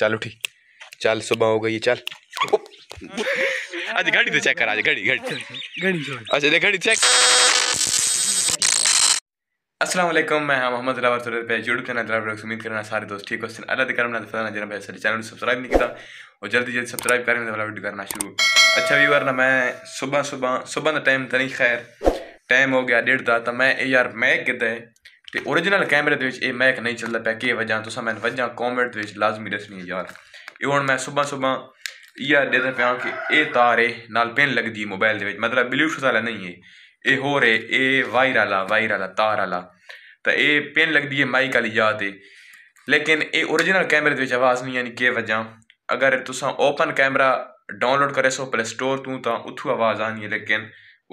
चल उठी चल सुबह हो गई चल आज घड़ी तो चेक कर आज घड़ी घड़ी घड़ी अच्छा देख घड़ी चेक असलम मैं हम मोहम्मद लावर तुरत पे यूट्यूब चैनल लावर उम्मीद करना सारे दोस्त ठीक हो अल्लाह करम ना फसाना जनाब सारे चैनल सब्सक्राइब नहीं किया और जल्दी जल्दी सब्सक्राइब करें वाला वीडियो करना शुरू अच्छा व्यूअर ना मैं सुबह सुबह सुबह का टाइम तो नहीं खैर टाइम हो गया डेढ़ दा तो मैं यार मैं किद ਤੇ origignal ਕੈਮਰੇ ਦੇ ਵਿੱਚ ਇਹ ਮੈਕ ਨਹੀਂ ਚੱਲਦਾ ਪਿਆ ਕਿ ਵਜਾਂ ਤੁਸੀਂ ਮੈਨੂੰ ਵਜਾਂ ਕਮੈਂਟ ਦੇ ਵਿੱਚ ਲਾਜ਼ਮੀ ਦੱਸਣੀ ਯਾਰ ਇਹ ਹੁਣ ਮੈਂ ਸਵੇਰ ਸਵੇਰ ਇਹ ਦੇਦਾ ਪਿਆ ਕਿ ਇਹ ਤਾਰੇ ਨਾਲ ਪਿੰਨ ਲੱਗਦੀ ਮੋਬਾਈਲ ਦੇ ਵਿੱਚ ਮਤਲਬ ਬਲੂਟੂਥ ਵਾਲਾ ਨਹੀਂ ਹੈ ਇਹ ਹੋ ਰੇ ਇਹ ਵਾਇਰ ਵਾਲਾ ਵਾਇਰ ਵਾਲਾ ਤਾਰ ਵਾਲਾ ਤਾਂ ਇਹ ਪਿੰਨ ਲੱਗਦੀ ਹੈ ਮਾਈਕ ਵਾਲੀ ਯਾਦ ਹੈ लेकिन ये ओरिजिनल कैमरे के आवाज़ नहीं आनी के वजह अगर तुस ओपन कैमरा डाउनलोड करे सो प्ले स्टोर तू तो उतों आवाज़ आनी है लेकिन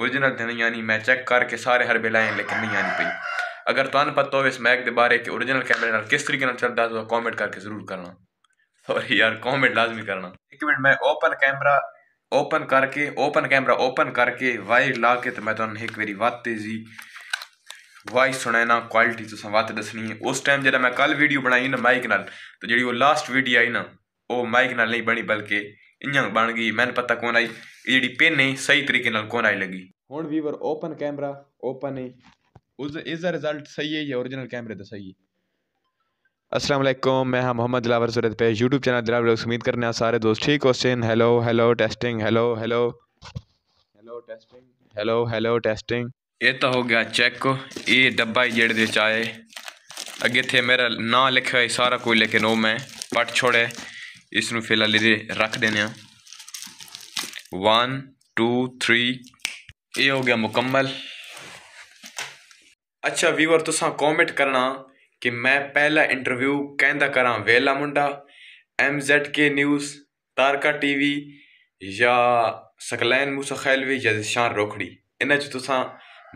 ओरिजिनल नहीं आनी मैं चेक करके सारे हर बेल आए लेकिन नहीं आनी पी ਅਗਰ ਤੁਹਾਨੂੰ ਪਤਾ ਹੋਵੇ ਇਸ ਮੈਕ ਦੇ ਬਾਰੇ ਕਿ origignal ਕੈਮਰੇ ਨਾਲ ਕਿਸ ਤਰੀਕੇ ਨਾਲ ਚੱਲਦਾ ਹੈ ਤਾਂ ਕਮੈਂਟ ਕਰਕੇ ਜ਼ਰੂਰ ਕਰਨਾ ਸੌਰੀ ਯਾਰ ਕਮੈਂਟ ਲਾਜ਼ਮੀ ਕਰਨਾ ਇੱਕ ਮਿੰਟ ਮੈਂ ਓਪਨ ਕੈਮਰਾ ਓਪਨ ਕਰਕੇ ਓਪਨ ਕੈਮਰਾ ਓਪਨ ਕਰਕੇ ਵਾਇਰ ਲਾ ਕੇ ਤੇ ਮੈਂ ਤੁਹਾਨੂੰ ਇੱਕ ਵਾਰੀ ਵੱਧ ਤੇਜ਼ੀ ਵਾਇਸ ਸੁਣਾਣਾ ਕੁਆਲਿਟੀ ਤੁਸੀਂ ਵੱਧ ਦੱਸਣੀ ਹੈ ਉਸ ਟਾਈਮ ਜਿਹੜਾ ਮੈਂ ਕੱਲ ਵੀਡੀਓ ਬਣਾਈ ਨਾ ਮਾਈਕ ਨਾਲ ਤੇ ਜਿਹੜੀ ਉਹ ਲਾਸਟ ਵੀਡੀਓ ਆਈ ਨਾ ਉਹ ਮਾਈਕ ਨਾਲ ਨਹੀਂ ਬਣੀ ਬਲਕਿ ਇੰਜਾਂ ਬਣ ਗਈ ਮੈਨੂੰ ਪਤਾ ਕੋਣ ਆਈ ਇਹ ਜਿਹੜੀ ਪਿੰਨ ਨਹੀਂ ਸਹੀ ਤਰੀਕੇ ਨਾਲ ਕੋਣ ਆਈ ਲੱਗੀ ਹੁਣ ਵੀਵਰ ਓਪਨ ਕੈਮਰਾ ਓਪਨ ਹੈ इसका रिज़ल्ट सही है या ओरिजिनल कैमरे तो सही है असलम मैं हाँ मोहम्मद दिलावर सूरत पे यूट्यूब चैनल दिलावर लोग उम्मीद करने सारे दोस्त ठीक question hello hello testing hello hello hello testing hello hello testing ये तो हो गया चेक ये डब्बा ही जेड़े आए अगे थे मेरा नाम लिखा है सारा कोई लेकिन वो मैं पट छोड़े इस फिलहाल रख देने वन टू थ्री ये हो गया मुकम्मल ਅੱਛਾ ਵੀਵਰ ਤੁਸੀਂ ਕਮੈਂਟ ਕਰਨਾ ਕਿ ਮੈਂ ਪਹਿਲਾ ਇੰਟਰਵਿਊ ਕਹਿੰਦਾ ਕਰਾਂ ਵੇਲਾ ਮੁੰਡਾ MZK ਨਿਊਜ਼ ਤਾਰਕਾ ਟੀਵੀ ਜਾਂ ਸਕਲੈਨ ਮੂਸਾ ਖੈਲਵੀ ਜਾਂ ਸ਼ਾਨ ਰੋਖੜੀ ਇਹਨਾਂ ਚ ਤੁਸੀਂ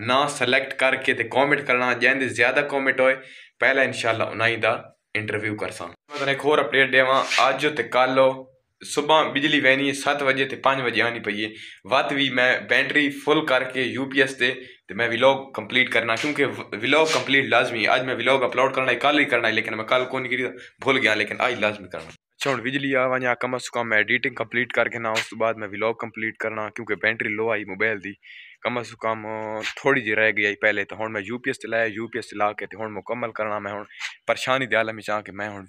ਨਾ ਸਿਲੈਕਟ ਕਰਕੇ ਤੇ ਕਮੈਂਟ ਕਰਨਾ ਜਿੰਦੇ ਜ਼ਿਆਦਾ ਕਮੈਂਟ ਹੋਏ ਪਹਿਲਾ ਇਨਸ਼ਾਅੱਲਾ ਉਨਾਈ ਦਾ ਇੰਟਰਵਿਊ ਕਰਸਾਂ ਮੈਂ ਤੁਹਾਨੂੰ ਇੱਕ ਹੋਰ ਅਪਡੇਟ ਦੇਵਾਂ ਅੱਜ ਤੇ ਕੱਲੋ सुबह बिजली वैनी सत्त बजे तो पाँच बजे आनी पई है वत भी मैं बैटरी फुल करके यू पी एस से तो मैं विलॉग कंप्लीट करना क्योंकि विलॉग कंप्लीट लाजमी अज मैं विलॉग अपलोड करना है कल ही करना है लेकिन मैं कल कौन करी भूल गया लेकिन अज लाजमी करना अच्छा हूँ बिजली आ वहाँ कम अज कम मैं एडिटिंग कंप्लीट करके ना उस तो बाद मैं विलॉग कंप्लीट करना क्योंकि बैटरी लो आई मोबाइल की कम अज कम थोड़ी जी रह गई पहले तो हूँ मैं यू पी एस चलाया यू पी एस चला के तो हूँ मुकम्मल करना मैं हूँ परेशानी दयाल में चाह कि मैं हूँ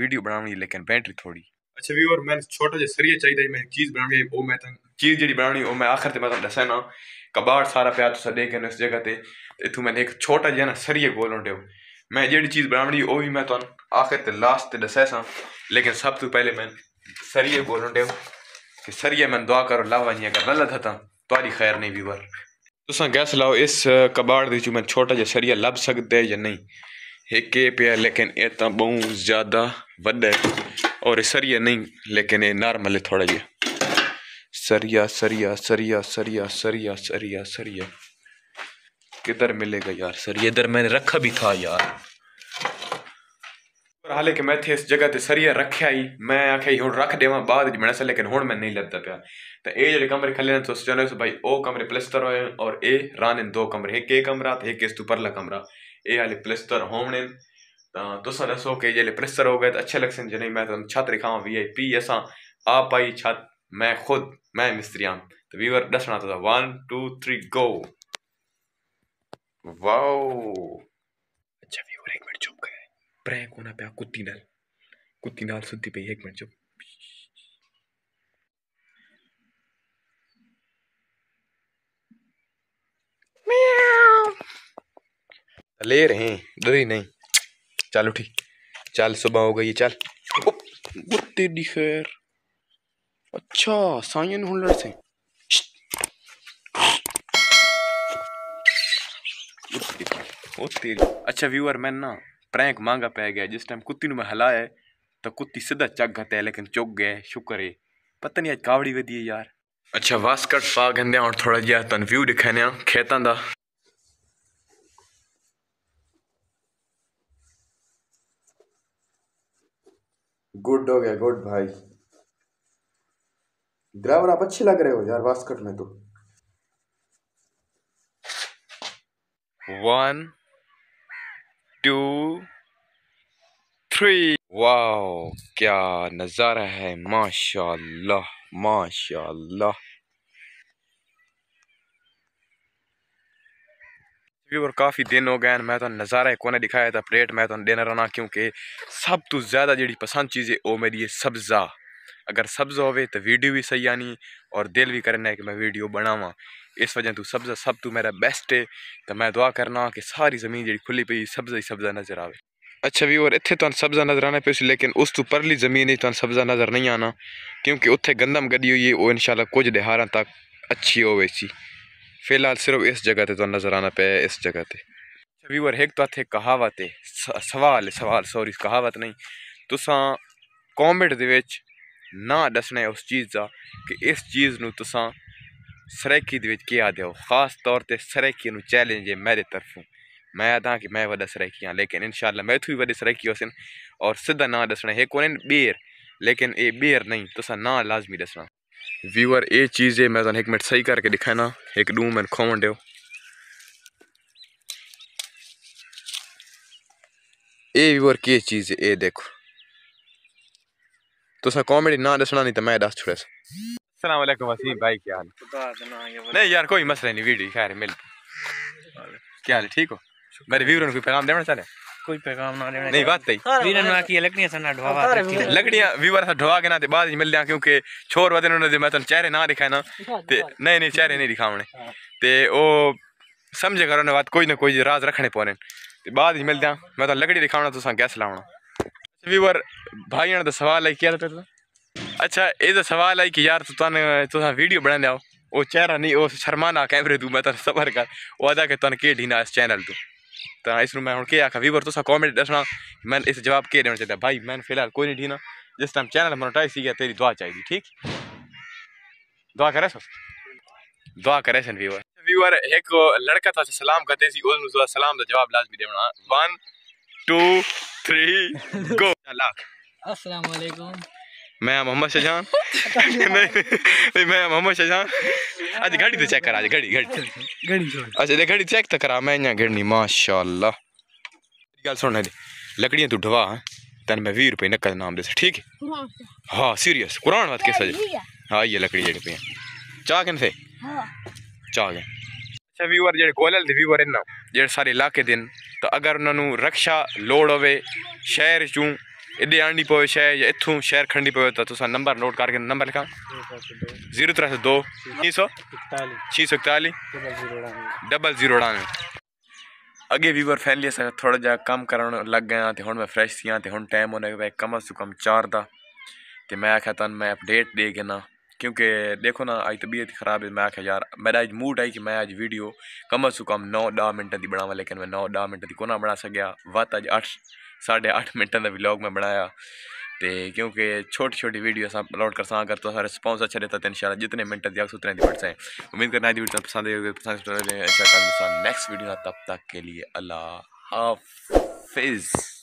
वीडियो बनानी लेकिन बैटरी थोड़ी अच्छा व्यूअर मैं छोटा जो सरिया चाहिए मैं चीज बनानी वो मैं तुम चीज जी बनानी वो मैं आखिर से मैं दसा ना कबाड़ सारा पे तो सदे गए इस जगह पे इतू मैंने एक छोटा जहा ना सरिया बोलन डे मैं जी चीज बनानी वो भी मैं तुम आखिर से लास्ट से दसा सा लेकिन सब तू पहले मैं सरिया बोलन डे कि सरिया मैं दुआ करो लाभ नहीं अगर गलत हा तुरी खैर नहीं व्यूअर तुसा गैस लाओ इस कबाड़ मैं छोटा जहा सरिया लभ सकते या नहीं एक ये पे लेकिन ये तो बहुत ज़्यादा वड्डा है और सरिया नहीं लेकिन ये नॉर्मल है थोड़ा ये सरिया सरिया सरिया सरिया सरिया सरिया सरिया किधर मिलेगा यार सर ये इधर मैंने रखा भी था यार पर कि मैं थे इस जगह ते सरिया रखा ही मैं आखे हूँ रख देव बाद मैं लेकिन हूँ मैं नहीं लगता पाया तो ये जो कमरे खले तो सोचने भाई ओ कमरे प्लस्तर होए और ए रान दो कमरे एक ए कमरा एक इस तू परला कमरा ये आले प्लेस्तर होने तुसां दसो कि जल्द प्लस्तर हो गए तो अच्छे लगसन जन मैं तुम छत दिखावां वी आई पी असा आप आई छत मैं खुद मैं मिस्त्री आम तो वीवर दसना तुसें one two three go wow अच्छा वीवर एक मिनट चुप गए प्रैंक होना पिया कुत्ती नाल कुत्ती नाल सुद्धी एक मिनट चुप ले रहे हैं डरी नहीं चल उठी चल सुबह हो गई चल तेरी खैर अच्छा साइन हुलर से तेरी अच्छा व्यूअर मैं ना प्रैंक मांगा पै गया जिस टाइम कुत्ती में हलाया तो कुत्ती सीधा चग गता है लेकिन चुग गए शुक्र है पता नहीं अच कावड़ी वधी यार ਅੱਛਾ ਵਾਸਕਟ ਪਾ ਗੰਦਿਆਂ थोड़ा ਥੋੜਾ तुम व्यू दिखाने ਖੇਤਾਂ का गुड हो गया गुड भाई ड्राइवर आप अच्छे लग रहे हो यार वास्कट में तो वन टू थ्री वाओ क्या नज़ारा है माशाल्लाह माशाल्लाह और काफ़ी दिन हो गए हैं मैं तो नज़ारा कोने दिखाया था प्लेट मैं तो देना रहना क्योंकि सब तो ज़्यादा जी पसंद चीज़ है वो मेरी है सब्ज़ा अगर सब्ज़ हो तो वीडियो भी सही आनी और दिल भी करना है कि मैं वीडियो बनावा इस वजह तू सब्ज़ा सब तू मेरा बेस्ट है तो मैं दुआ करना कि सारी ज़मीन जी खुली पी सब्ज़ा ही सब्ज़ा नज़र आवे अच्छा भी और इतने तुम सब्ज़ा नज़र आना पी लेकिन उस तू परली ज़मीन ही तुम सब्ज़ा नज़र नहीं आना क्योंकि उत्थे गंदम गई हुई है वो इन शाला कुछ दिहारा तक अच्छी होवे सी फ़िलहाल सिर्फ इस जगह पर तो नज़र आना पे इस जगह ते व्यूअर अच्छा, एक तो थे कहावत है सवाल सवाल सॉरी कहावत नहीं तुसा कॉमेंट दे ना दसना है उस चीज़ का कि इस चीज़ न तुसा सरैकी दे हो खास तौर पर सरैकी चैलेंज है मेरे तरफों मैं आदा कि मैं वॾा सरैकी हाँ लेकिन इनशाला मैं इतों भी वे सरैकी होसन और सीधा ना दसना है कोन बेर लेकिन ये बेर नहीं तुसा ना लाजमी दसना व्यूअर ये चीज़ है मैं तुसें इक मिनट सही करके दिखाना एक दो मिनट खोवन दो ये व्यूअर केह् चीज़ है ये देखो तुसें कॉमेडी ना दसना नहीं तो मैं दस छोड़े अस्सलाम वालेकुम वसीम भाई क्या हाल नहीं यार कोई मसला नहीं वीडियो खैर मिल क्या हाल ठीक हो मेरे व्यूअर को पैगाम देना चाहे कोई पैगाम ना लेने नहीं बात सही वीरन की लकड़ियां सना लकड़ियां व्यूअर सा ढवा के ना ते बाद मिल क्योंकि छोर वदन मैं चेहरे ना दिखाए ना ते नहीं नहीं चेहरे नहीं ते ओ समझे करो ने बात कोई ना कोई राज रखने ते बाद मिल मैं लकड़ी दिखावना तो गैस व्यूअर भाई ने सवाल है क्या अच्छा ये सवाल है कि यार वीडियो बना लिया चेहरा नहीं वो शर्मा ना कैमरे तू मैं सबर कर के के ढीना इस चैनल तू ਤਾਂ ਇਸ ਨੂੰ ਮੈਂ ਹੁਣ ਕਿਹਾ ਕਿ ਵੀਵਰ ਤੁਸੀਂ ਕਮੈਂਟ ਦੱਸਣਾ ਮੈਂ ਇਸ ਜਵਾਬ ਕੀ ਦੇਣਾ ਚਾਹੀਦਾ ਭਾਈ ਮੈਂ ਫਿਲਹਾਲ ਕੋਈ ਨਹੀਂ ਠੀਨਾ ਜਿਸ ਟਾਈਮ ਚੈਨਲ ਮੋਨਟਾਈਜ਼ ਸੀ ਗਿਆ ਤੇਰੀ ਦੁਆ ਚਾਹੀਦੀ ਠੀਕ दुआ करे सब दुआ करे सन व्यूअर व्यूअर एक लड़का था सलाम करते सी ओनु जरा सलाम दा जवाब लाजमी देना 1 2 3 गो लाख अस्सलाम वालेकुम मैं मोहम्मद शाहजहां मैं मोहम्मद शाहजहां आज घड़ी तो चेक करा आज घड़ी घड़ी घड़ी अच्छा देख घड़ी चेक तो करा मैं इयां घड़ी माशाल्लाह गल सुन दे लकड़ियां तू ढवा तन मैं 20 रुपए नकद नाम दे ठीक है हां सीरियस कुरान बात के सजे हां ये लकड़ी जेड़ी पे चाह कन से हां चाह कन अच्छा व्यूअर जेड़े कोलल दे व्यूअर ना जेड़े सारे इलाके दिन तो अगर उन्होंने रक्षा लोड हो शहर चूं एडे आणणी पवे शइ या इथूं शहर खणणी पवे त तुसां नंबर नोट करे नंबर लिखां ज़ीरो त्रै सौ दो उन्नीस सौ छह सौ इकतालीह डबल ज़ीरो अड़ानवे अॻे वीवर फैमिली से थोड़ा जहा कम करणु लॻ आहियां ते हुन में फ्रैश थी आहियां ते टाइम होने भई कम से कम चार था मैं आख्या तन मैं अपडेट दे के ना क्योंकि देखो ना आज तबीयत ख़राब है मैं आख्या यार मेरा आज मूड आई कि मैं आज वीडियो कम से कम नौ दह मिंट की बनावा लेकिन मैं नौ दह मिंट की कोना बना सकिया वत अज अठ साढ़े अठ मिनटें का बलॉग में बनाया तो क्योंकि छोटी छोटी वीडियो अस अपलोड कर सर कर तो रिस्पॉन्स अच्छा रहता है इंशाल्लाह जितने मिनट दिया उतने दिवट से उम्मीद करना आज वीडियो पसंद होगी पसंद नेक्स्ट वीडियो तब तक के लिए अल्लाह हाफिज़